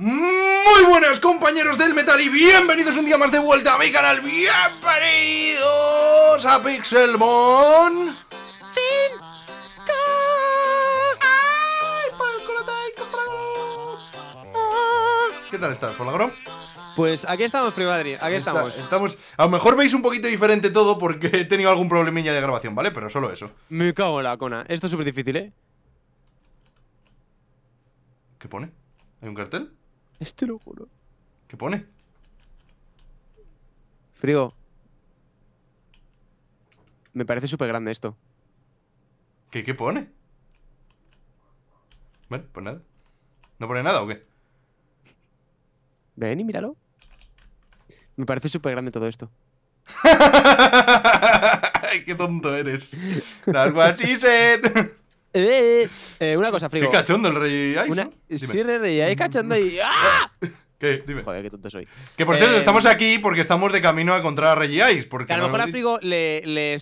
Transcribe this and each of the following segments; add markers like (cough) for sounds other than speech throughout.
Muy buenas compañeros del metal y bienvenidos un día más de vuelta a mi canal, bienvenidos a Pixelmon ¿Qué tal estás, Polagro? Pues aquí estamos, Privadri, aquí estamos. Estamos. A lo mejor veis un poquito diferente todo porque he tenido algún problemilla de grabación, ¿vale? Pero solo eso. Me cago en la cona. Esto es súper difícil, ¿eh? ¿Qué pone? ¿Hay un cartel? Este (laughs) lo ¿Qué pone? Frío. Me parece súper grande esto. ¿Qué, ¿Qué pone? Bueno, pues nada. ¿No pone nada o qué? Ven y míralo. Me parece súper grande todo esto. (laughs) ¡Qué tonto eres! (laughs) Eh eh, eh, eh, una cosa, Frigo. Qué cachondo el Rey Ice. Una... Sí, Rey Ice cachondo y. ¡Ah! (laughs) ¿Qué? Dime. Joder, qué tonto soy. Que por cierto, eh, estamos aquí porque estamos de camino a encontrar a Reggie Ice. Porque que a lo mejor a Frigo le, le,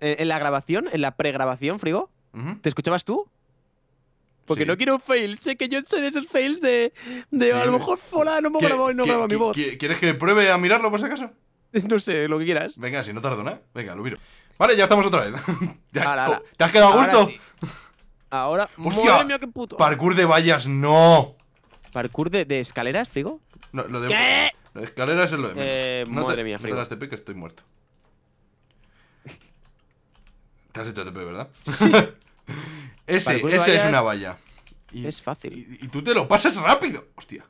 en la grabación, en la pregrabación, Frigo, ¿te escuchabas tú? Porque no quiero un fail, sé que yo soy de esos fails de. de a lo mejor fola, no me grabo, no grabo mi voz. ¿Quieres que pruebe a mirarlo por si acaso? (laughs) No sé, lo que quieras. Venga, si no tardo nada, venga, lo miro. Vale, ya estamos otra vez. (laughs) ¿Te has quedado a gusto? Ahora, (laughs) Hostia, Parkour de vallas, no. ¿Parkour de, escaleras, Frigo? No, lo de. ¿Qué? Lo de escaleras es lo de menos. Eh, madre mía, Frigo. te que estoy muerto. (laughs) te has hecho TP, ¿verdad? Sí. ese, ese es una valla. es fácil. Y, y, tú te lo pasas rápido. Hostia.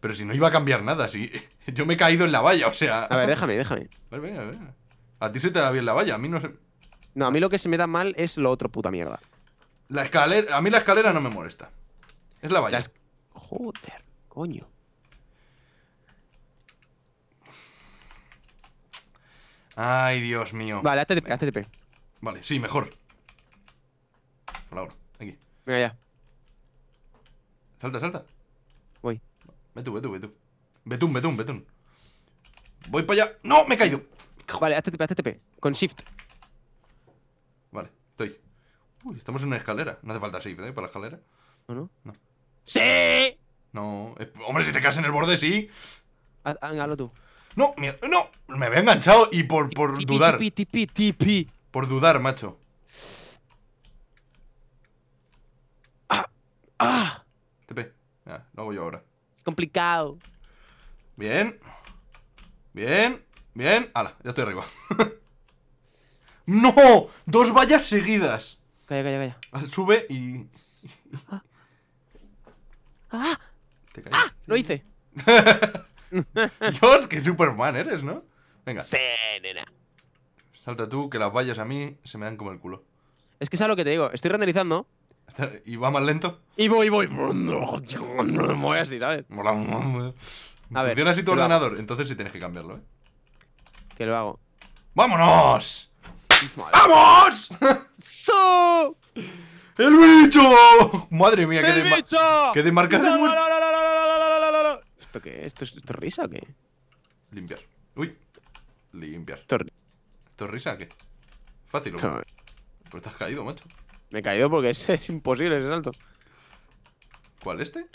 Pero si no iba a cambiar nada, si (laughs) yo me he caído en la valla, o sea. A ver, déjame, déjame. A ver, A ti se te da bien la valla, a mí no se. No, a mí lo que se me da mal es lo otro puta mierda. La escalera. A mí la escalera no me molesta. Es la valla. Joder, coño. Ay, Dios mío. Vale, hazte TTP Vale, sí, mejor. Por ahora, aquí. Venga, ya. Salta, salta. Voy. tú, betún, tú. Betún, betún, betún. Voy para allá. ¡No! Me he caído. Vale, hazte TP, hazte TP. Con shift. Vale, estoy. Uy, estamos en una escalera. No hace falta shift, ¿eh? Para la escalera. no? No. ¡Sí! No. Hombre, si te caes en el borde, sí. Hágalo tú. No, mierda. No, me había enganchado y por, por dudar. Tipi, tipi, tipi. Por dudar, macho. Ah, ah. No lo hago yo ahora. Es complicado. Bien. Bien. Bien. ¡Hala! ya estoy arriba. (laughs) ¡No! ¡Dos vallas seguidas! Calla, calla, calla. Ah, sube y. ¡Ah! ah. ah ¡Lo hice! (laughs) Dios, qué Superman eres, ¿no? Venga. Salta tú, que las vallas a mí se me dan como el culo. Es que es lo que te digo. Estoy renderizando y va más lento. Y voy, voy. No, me voy así, ¿sabes? Mola, mola. A Funciona así tu ordenador, entonces sí tienes que cambiarlo, ¿eh? Que lo hago. ¡Vámonos! ¡Vamos! ¡So! ¡El bicho! ¡Madre mía! qué bicho! ¡Qué demarcación! No, ¿Esto qué? ¿Esto, es, ¿Esto risa o qué? Limpiar. Uy. Limpiar. ¿Esto, es risa o qué? Fácil, hombre. Pero te has caído, macho. Me he caído porque (laughs) es, imposible ese salto. ¿Cuál este?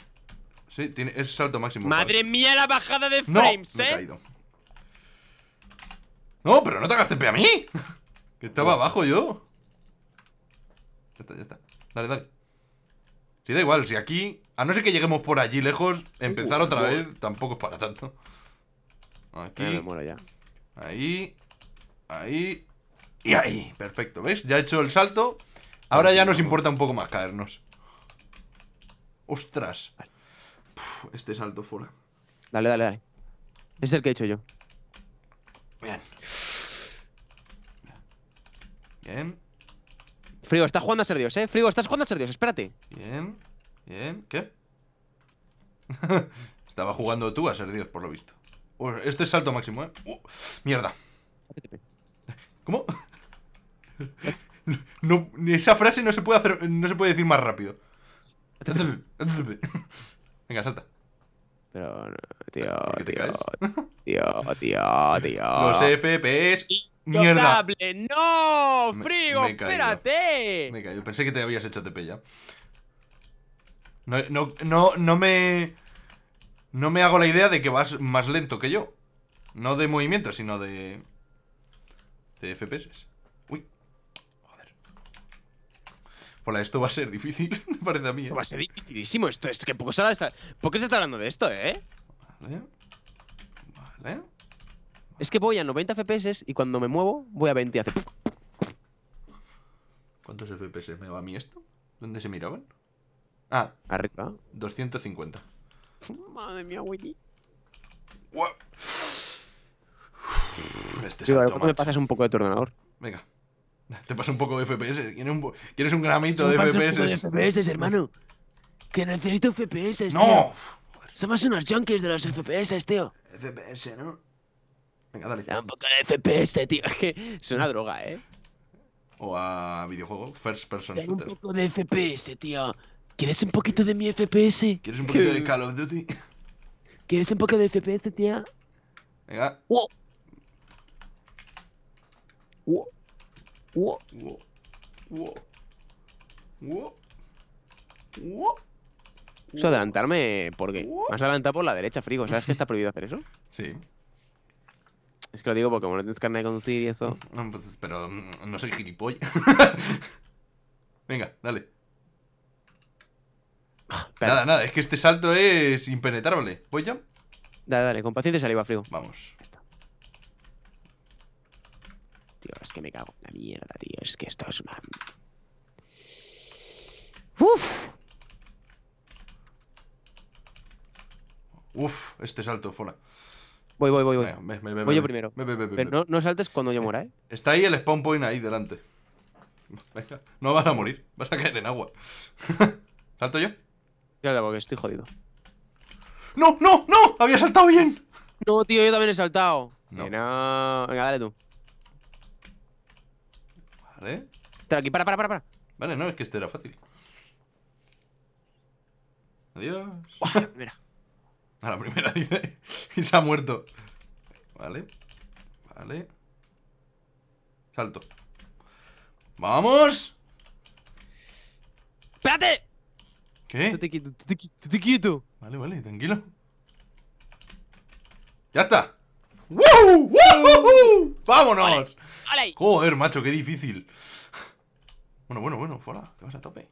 Sí, tiene, es salto máximo. Madre mía, la bajada de frames, no, ¿eh? No, pero no te hagas TP a mí. (laughs) que estaba abajo yo. Ya está, ya está. Dale, dale. Sí, da igual, si aquí. A no ser que lleguemos por allí lejos, empezar uh, otra vez tampoco es para tanto. Aquí. Eh, ya. Ahí. Ahí. Y ahí. Perfecto, ves Ya he hecho el salto. Ahora ya nos importa un poco más caernos. ¡Ostras! este salto fuera. Dale, dale, dale. Es el que he hecho yo. Bien. Bien. Frigo, estás jugando a ser Dios, eh. Frigo, estás jugando a ser Dios, espérate. Bien. Bien. ¿Qué? (laughs) Estaba jugando tú a ser Dios, por lo visto. Este es salto máximo, eh. mierda. ¿Cómo? esa frase no se puede hacer, no se puede decir más rápido. Venga, salta. Pero, tío, tío, tío, (laughs) tío, Los FPS. ¡Mierda! ¡No! ¡Frigo! ¡Espérate! Me he Pensé que te habías hecho TP ya. No, no, no, no me. No me hago la idea de que vas más lento que yo. No de movimiento, sino de. de FPS. Hola, esto va a ser difícil, (laughs) me parece a mí. Esto ¿eh? va a ser dificilísimo. Esto, es que se, está, se está hablando de esto, ¿eh? Vale. Vale. Es que voy a 90 FPS y cuando me muevo voy a 20 hace. ¿Cuántos FPS me va a mí esto? ¿Dónde se miraban? Ah, arriba. 250. Madre mía, Willy. Wow. Este salto, me pasas un poco de tu ordenador. Venga. Te pasa un poco de FPS. ¿Quieres un, gramito de FPS? Un poco de FPS, hermano. Que necesito FPS, ¡No! Tío. Somos unos junkies de los FPS, tío. FPS, ¿no? Venga, dale. un poco de FPS, tío. Es una droga, ¿eh? O a videojuego, first person shooter. un poco de FPS, tío. ¿Quieres un poquito de mi FPS? ¿Quieres un poquito de Call of Duty? ¿Quieres un poco de FPS, tío? Venga. ¡Wow! Eso adelantarme, porque qué? a Más adelantado por la derecha, frigo. ¿Sabes que está prohibido hacer eso? Sí. Es que lo digo porque como no tienes carne de conducir y eso. No, pues, pero mm, no soy gilipollas. (laughs) Venga, dale. Ah, nada, nada, es que este salto es impenetrable. ¿Voy ya? Dale, dale, con paciencia saliva, frigo. Vamos. Es que me cago en la mierda, tío. Es que esto es una... ¡Uf! Uf, este salto, fola. Voy, voy, voy, voy. voy yo primero. Pero no, no, saltes cuando yo muera, eh. Está ahí el spawn point ahí delante. (laughs) Venga, no vas a morir, vas a caer en agua. (laughs) ¿Salto yo? hago porque estoy jodido. ¡No, no, no! ¡Había saltado bien! No, tío, yo también he saltado. no. Venga, dale tú. Vale. para, para, para, para. Vale, no, es que este era fácil. Adiós. mira. A la primera (laughs) dice. y se ha muerto. Vale. Vale. Salto. ¡Vamos! ¡Espérate! ¿Qué? ¡Te quieto, te quito. Vale, vale, tranquilo. ¡Ya está! ¡Woo! ¡Woo! ¡Vámonos! Joder, macho, qué difícil. Bueno, bueno, bueno, fuera, te vas a tope.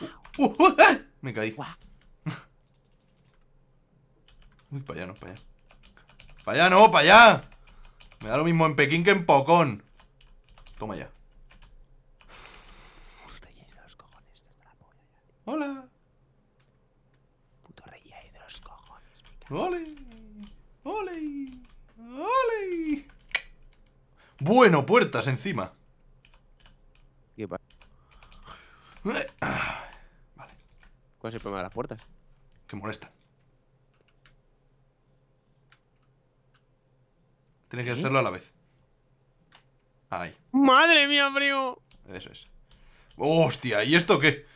Uh, uh, uh, eh. Me caí. (laughs) Uy, para allá, no, para allá. Para allá, no, para allá. Me da lo mismo en Pekín que en Pocón. Toma ya. Hola. Puto rey de los cojones. Ole. Ole. ¡Ole! Bueno, puertas encima. ¿Qué pasa? Vale. ¿Cuál es el problema de las puertas? Que molestan. Tienes que hacerlo a la vez. Ahí. ¡Madre mía, amigo. Eso es. ¡Hostia! ¿Y esto qué?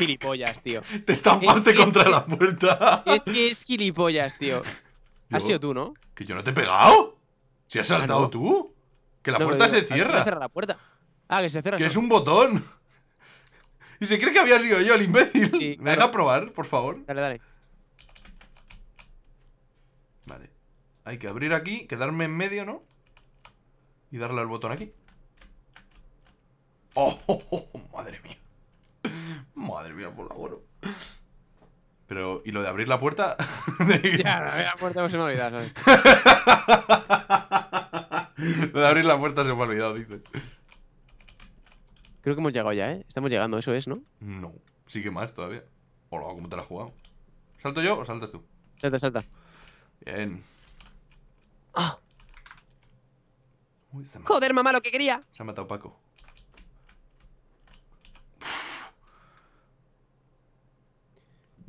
gilipollas, tío. (laughs) Te estampaste contra la puerta. Es que es gilipollas, tío. Has sido tú, ¿no? ¿Que yo no te he pegado? ¿Se has ah, saltado tú? Que la puerta se cierra. Que la puerta. Ah, que se cierra. Que es un botón. Y se cree que había sido yo el imbécil. Sí, ¿Me deja probar, por favor? Dale, dale. Vale. Hay que abrir aquí, quedarme en medio, ¿no? Y darle al botón aquí. ¡Oh, oh, oh, oh! madre mía! Madre mía, por la favor. Pero, ¿y lo de abrir la puerta? (laughs) ya, la puerta se me ha olvidado, ¿sabes? (laughs) lo de abrir la puerta se me ha olvidado, dice. Creo que hemos llegado ya, ¿eh? Estamos llegando, eso es, ¿no? No, sigue más todavía. Hola, ¿cómo te la has jugado? ¿Salto yo o saltas tú? Salta, salta. Bien. Ah. Joder, mamá, lo que quería. Se ha matado Paco.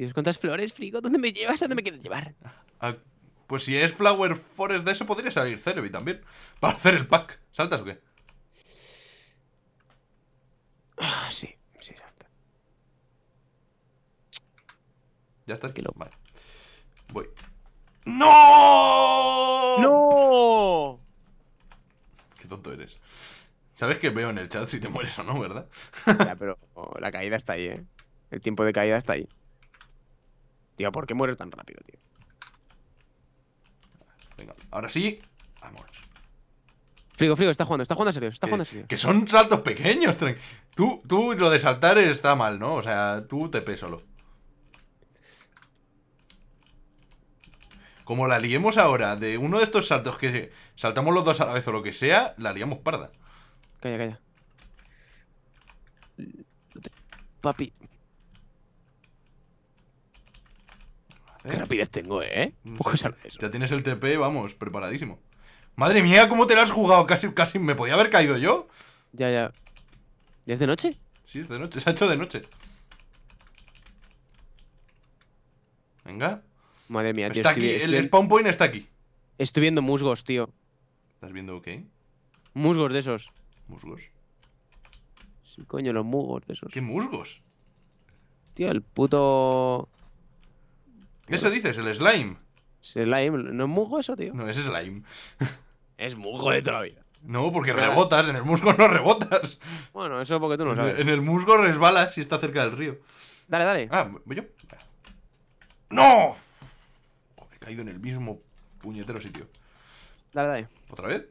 Dios, ¿cuántas flores, Frigo? ¿Dónde me llevas? ¿A dónde me quieres llevar? Ah, pues si es Flower Forest de eso, podría salir Celebi también. Para hacer el pack. ¿Saltas o qué? Ah, sí, sí, salta. Ya está. tranquilo Vale. Voy. ¡No! ¡No! Qué tonto eres. Sabes que veo en el chat si te mueres o no, ¿verdad? ya, pero la caída está ahí, ¿eh? El tiempo de caída está ahí. Tío, ¿por qué mueres tan rápido, tío? Venga, ahora sí, Vamos Frigo, Frigo, está jugando, está jugando serio, está jugando serio. Que son saltos pequeños, tren. Tú, tú lo de saltar está mal, ¿no? O sea, tú te peso solo. Como la liemos ahora de uno de estos saltos que saltamos los dos a la vez o lo que sea, la liamos parda. Calla, calla. Papi, Qué ¿Eh? rapidez tengo, ¿eh? Ya tienes el TP, vamos, preparadísimo. Madre mía, ¿cómo te lo has jugado? Casi, casi me podía haber caído yo. Ya, ya. ¿Ya es de noche? Sí, es de noche. Se ha hecho de noche. Venga. Madre mía, Está aquí. el spawn point está aquí. Estoy viendo musgos, tío. ¿Estás viendo qué? Musgos de esos. ¿Musgos? Sí, coño, los musgos de esos. ¿Qué musgos? Tío, el puto... ¿Eso dices? ¿El slime? Slime, ¿no es musgo eso, tío? No, es slime. (laughs) Es musgo de toda la vida. No, porque rebotas, en el musgo no rebotas. Bueno, eso porque tú no sabes. En el musgo resbalas si está cerca del río. Dale, dale. Ah, voy yo. ¡No! Joder, he caído en el mismo puñetero sitio. Dale, dale. ¿Otra vez?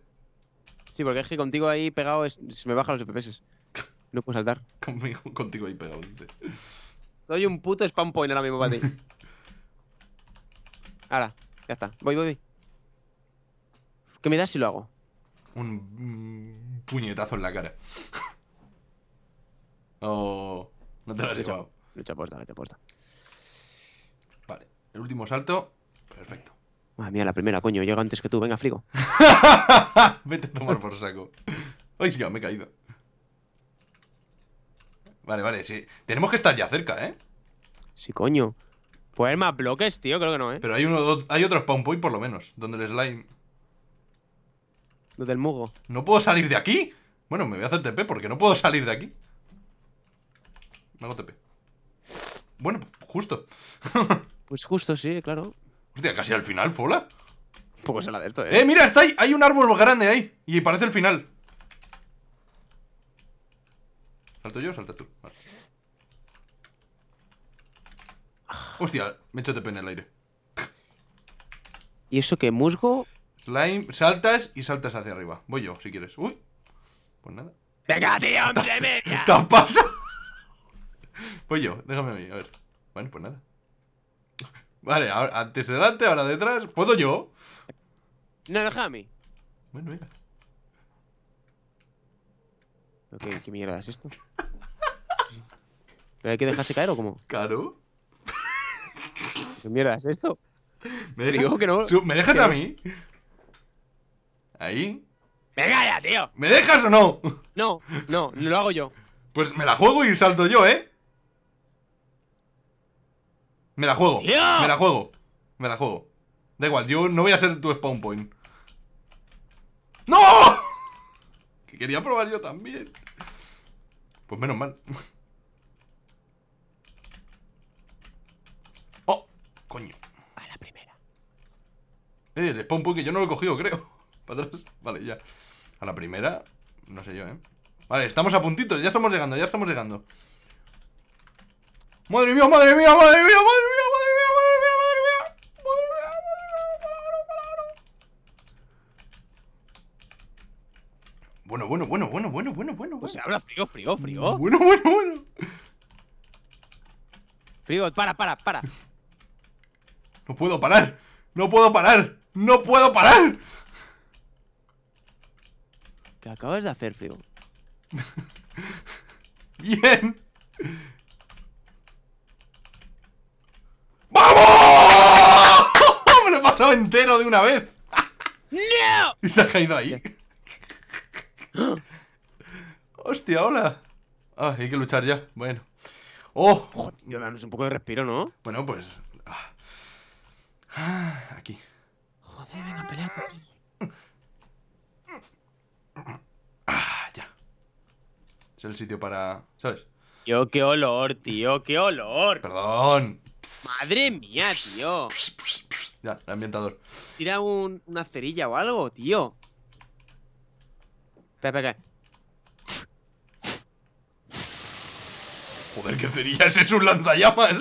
Sí, porque es que contigo ahí pegado se me bajan los FPS. E no puedo saltar. (laughs) contigo ahí pegado, dice. Soy un puto spam point ahora mismo para ti. (laughs) Ahora, ya está. Voy, voy, voy. ¿Qué me das si lo hago? Un mm, puñetazo en la cara. (laughs) oh, no te lo has he llevado. Lucha puerta, lucha puerta. Vale, el último salto. Perfecto. Madre mía, la primera, coño. Llego antes que tú. Venga, frigo. (laughs) Vete a tomar por saco. Ay, ya, me he caído. Vale, vale, sí. Tenemos que estar ya cerca, ¿eh? Sí, coño. ¿Puede haber más bloques, tío? Creo que no, ¿eh? Pero hay, uno, hay otro spawn point por lo menos, donde el slime... Donde el mugo. ¿No puedo salir de aquí? Bueno, me voy a hacer TP porque no puedo salir de aquí. Me hago TP. Bueno, justo. (laughs) pues justo, sí, claro. Hostia, casi al final, Fola. poco pues se la de esto, eh. Eh, mira, está Hay un árbol grande ahí. Y parece el final. ¿Salto yo o salta tú? Vale. Hostia, me he hecho TP en el aire. ¿Y eso qué? ¿Musgo? Slime, saltas y saltas hacia arriba. Voy yo, si quieres. Uy. Pues nada. Venga, tío, hombre, media. (laughs) ¿Te Voy yo, déjame a mí, a ver. Vale, pues nada. Vale, antes delante, ahora detrás. ¿Puedo yo? No, déjame a mí. Bueno, venga. ¿Qué mierda es esto? ¿Pero hay que dejarse caer o cómo? Claro. ¿Qué mierda esto? (laughs) ¿Me dejas, a mí? ¿Ahí? ¡Venga ya, tío! ¿Me dejas o no? No, no, lo hago yo. Pues me la juego y salto yo, ¿eh? Me la juego, me la juego, me la juego. Da igual, yo no voy a ser tu spawn point. ¡No! (laughs) Que quería probar yo también. Pues menos mal. Coño. A la primera. Eh, el spawn que yo no lo he cogido, creo. Para atrás. Vale, ya. A la primera, no sé yo, ¿eh? Vale, estamos a puntitos, ya estamos llegando, ya estamos llegando. ¡Madre mía, madre mía, madre mía, madre mía, madre mía, madre mía, madre mía! ¡Madre mía, madre mía, Bueno, bueno, bueno, bueno, bueno, bueno, bueno. Pues se habla frío, frío, frío. Bueno, bueno, bueno. Frío, para, para, para. No puedo parar. No puedo parar. No puedo parar. Te acabas de hacer frío (laughs) Bien. ¡Vamos! (laughs) Me lo he pasado entero de una vez. ¡No! (laughs) Y te has caído ahí. (gasps) Hostia, hola. Ah, hay que luchar ya. Bueno. ¡Oh! Joder, un poco de respiro, ¿no? Bueno, pues Ah, aquí. Joder, venga, pelea conmigo. Ah, ya. Es el sitio para. ¿Sabes? Tío, qué olor, tío, qué olor. Perdón. Madre mía, tío. Ya, el ambientador. Tira una cerilla o algo, tío. Espera, espera. Joder, qué cerilla, ese es un lanzallamas.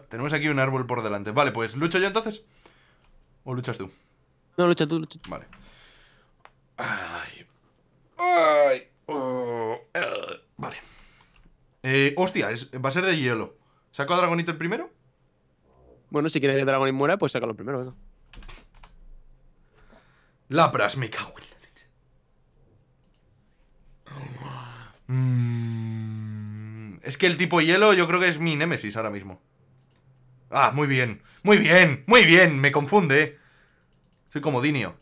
tenemos aquí un árbol por delante. Vale, pues ¿lucho yo entonces? ¿O luchas tú? No, lucha tú, lucha tú. Vale. Oh. Vale. Eh, hostia, va a ser de hielo. ¿Saco a Dragonito el primero? Bueno, si quieres que Dragonite muera, pues sácalo primero, Lapras, me cago en la leche. Mm. es que el tipo hielo yo creo que es mi némesis ahora mismo. Ah, muy bien. Muy bien, muy bien. Me confunde. Soy como madre mía,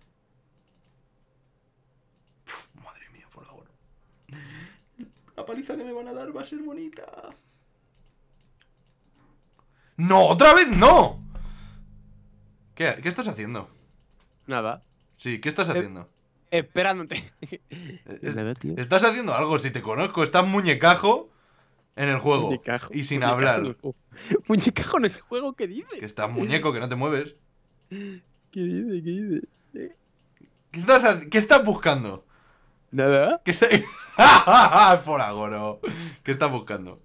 por favor. La paliza que me van a dar va a ser bonita. ¡No! ¡Otra vez no! ¿Qué, estás haciendo? Nada. Sí, ¿qué estás eh, haciendo? Eh, Esperándote. Eh, estás haciendo algo, si te conozco. Estás muñecajo en el juego. y sin hablar. (laughs) Muñecajo en el juego, ¿qué dice? Que está muñeco, que no te mueves. (laughs) ¿Qué dice? ¿Qué dice? ¿Qué, estás, ¿Qué estás, buscando? Nada. ¿Qué estás... (laughs) Por agoro. ¿Qué estás buscando?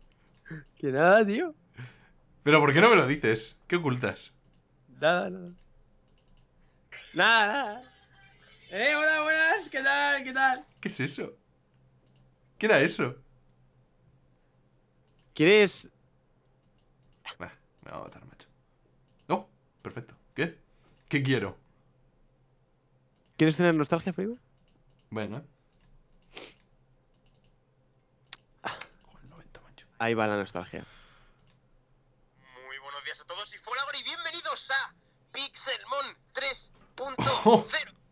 Que nada, tío. Pero ¿por qué no me lo dices? ¿Qué ocultas? Nada, nada. Nada, nada. Eh, hola, buenas, ¿qué tal? ¿Qué tal? ¿Qué es eso? ¿Qué era eso? ¿Quieres...? me va a matar, macho. No, perfecto. ¿Qué? ¿Qué quiero? ¿Quieres tener nostalgia, Frigo? Bueno. Ah. Ahí va la nostalgia. Muy buenos días a todos y fuera y bienvenidos a Pixelmon 3.0. (laughs)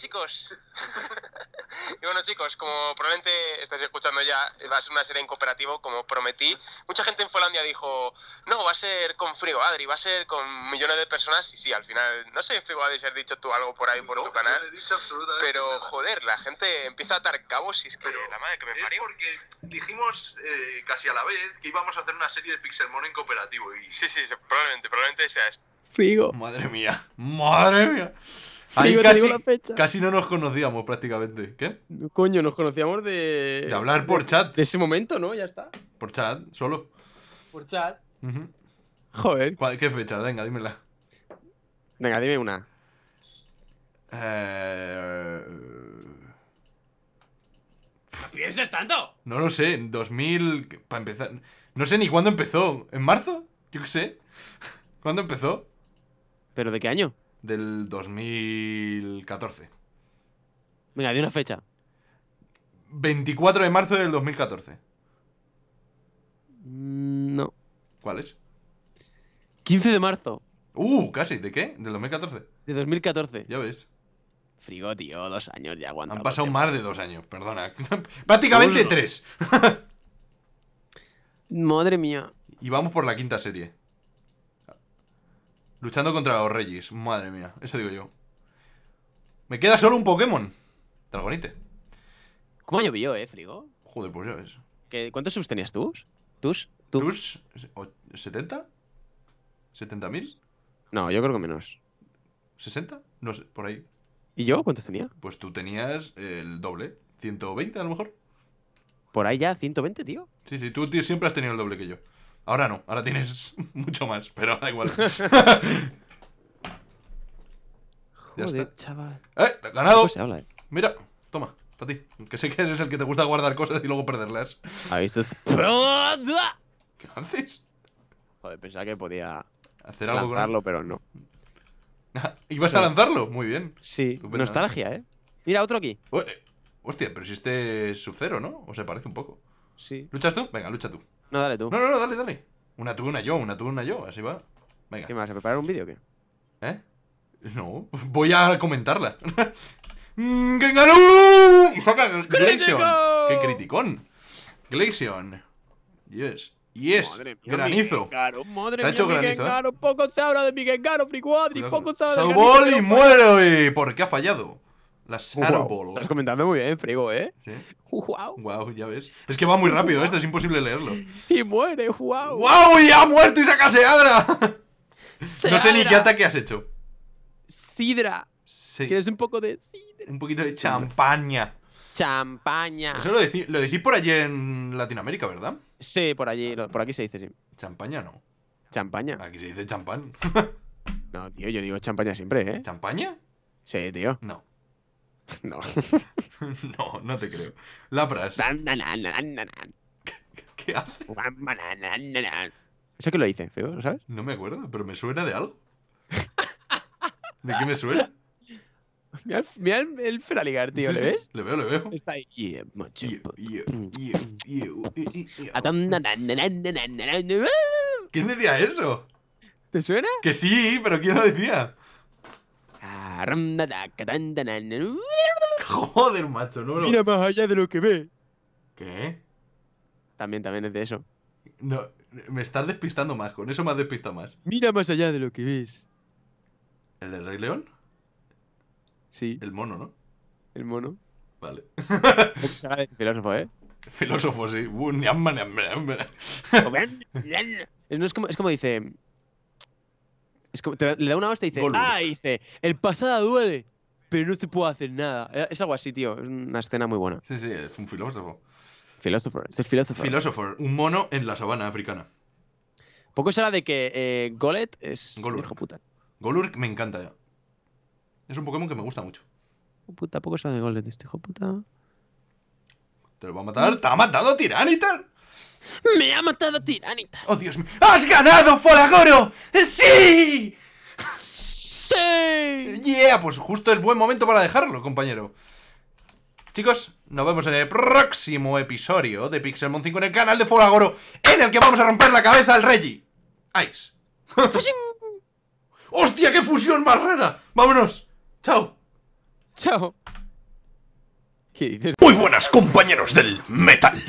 chicos. (laughs) y bueno, chicos, como probablemente estáis escuchando ya, va a ser una serie en cooperativo, como prometí. Mucha gente en Finlandia dijo, no, va a ser con Frigo Adri, va a ser con millones de personas. Y sí, al final, no sé, Frigo Adri, si has dicho tú algo por ahí, por tu canal. pero, joder, la gente empieza a atar cabos y es que pero la madre que me parió. porque dijimos eh, casi a la vez que íbamos a hacer una serie de Pixelmon en cooperativo. Y... Sí, sí, probablemente, probablemente sea Frigo. Madre mía, madre mía. Ahí casi, casi, no nos conocíamos prácticamente. ¿Qué? Coño, nos conocíamos de. De hablar por chat. De ese momento, ¿no? Ya está. Por chat, solo. Por chat. Joder. ¿Qué fecha? Venga, dímela. Venga, dime una. Eh, ¿Piensas tanto? No lo sé, en 2000. Para empezar. No sé ni cuándo empezó. ¿En marzo? Yo qué sé. (laughs) ¿Cuándo empezó? ¿Pero de qué año? del 2014. Venga, di una fecha. 24 de marzo del 2014. Mm, no. ¿Cuál es? 15 de marzo. Uh, casi. ¿De qué? ¿Del 2014? De 2014. Ya ves. Frigo, tío, dos años ya aguantado. Han pasado más de dos años, perdona. (laughs) Prácticamente tres. (laughs) Madre mía. Y vamos por la quinta serie. Luchando contra los Regis. Madre mía, eso digo yo. Me queda solo un Pokémon. Dragonite. ¿Cómo llovido, eh, Frigo? Joder, pues ya ves. ¿Cuántos subs tenías tú? ¿Tus? ¿Tú? ¿Tus? ¿70? ¿70.000? No, yo creo que menos. ¿60? No sé, por ahí. ¿Y yo cuántos tenía? Pues tú tenías el doble. 120 a lo mejor. Por ahí ya, 120, tío. Sí, sí, tú siempre has tenido el doble que yo. Ahora no, ahora tienes (laughs) mucho más, pero da igual. (laughs) Joder, chaval. ¡Eh! ¡Ganado! Pues eh. Mira, toma, para ti. Que sé que eres el que te gusta guardar cosas y luego perderlas. ¿Qué haces? Joder, pensaba que podía hacer algo lanzarlo, pero no. (laughs) ¿Ibas a lanzarlo? Muy bien. Sí, nostalgia, ¿eh? Mira, otro aquí. Eh, hostia, pero si este es sub cero ¿no? O se parece un poco. Sí. ¿Luchas tú? Venga, lucha tú. No, dale tú. No, no, no, dale, dale. Una tú, una yo, una tú, una yo, así va. Venga. ¿Qué me vas a preparar un vídeo o qué? ¿Eh? No, (laughs) voy a comentarla. (laughs) Mm, ¡Que ganó! ¡Saca (laughs) Glacion! ¡Qué criticón! Glacion. Yes. Yes, madre mía, granizo. madre te ha hecho granizo. ¿eh? Poco se habla de mi Gengaro, Free poco y muero! ¿Por qué ha fallado? La Shadow Estás comentando muy bien, Frigo, ¿eh? Sí. Wow. Wow, ya ves. Es que va muy rápido esto, es imposible leerlo. Y muere, wow. ¡Wow! Y ha muerto y saca Seadra. Seadra. No sé ni qué ataque has hecho. Sidra. Sí. ¿Quieres un poco de sidra? Un poquito de champaña. Champaña. Eso lo, decís por allí en Latinoamérica, ¿verdad? Sí, por allí, por aquí se dice, sí. Champaña no. Champaña. Aquí se dice champán. no, tío, yo digo champaña siempre, ¿eh? ¿Champaña? Sí, tío. No. No. no, no te creo. Lapras. ¿Qué hace? ¿Eso que lo dice, feo? sabes? No me acuerdo, pero me suena de algo. ¿De qué me suena? Mira, el, Feraligar, tío, ¿le ves? Le veo, le veo. Está ahí. ¿Quién decía eso? ¿Te suena? Que sí, pero ¿quién lo decía? Joder, macho, no lo... Mira más allá de lo que ve. ¿Qué? También, también es de eso. No, me estás despistando más, con eso me has despistado más. Mira más allá de lo que ves. ¿El del Rey León? Sí. El mono, ¿no? El mono. Vale. es (laughs) (laughs) filósofo, ¿eh? Filósofo, sí. Uh, no es como, es como dice. Es como, le da una hostia y dice, ah, dice, el pasado duele, pero no se puede hacer nada. Eh, es algo así, tío. Es una escena muy buena. Sí, sí, es un filósofo. Filósofo, este es filósofo. Filósofo, un mono en la sabana africana. Poco será de que eh, Golet es Golurk. hijo puta. Golurk me encanta ya. Es un Pokémon que me gusta mucho. Puta, poco será de Golet este hijo puta. Te lo va a matar. ¡Te ha matado Tiranitar! ¡Me ha matado Tiranita! ¡Oh, Dios mío! ¡Has ganado, Foragoro! ¡Sí! ¡Sí! ¡Yeah! Pues justo es buen momento para dejarlo, compañero. Chicos, nos vemos en el próximo episodio de Pixelmon 5 en el canal de Foragoro, en el que vamos a romper la cabeza al Reggie. Ice. ¡Hostia, qué fusión más rara! ¡Vámonos! ¡Chao! ¡Chao! Muy buenas, compañeros del metal.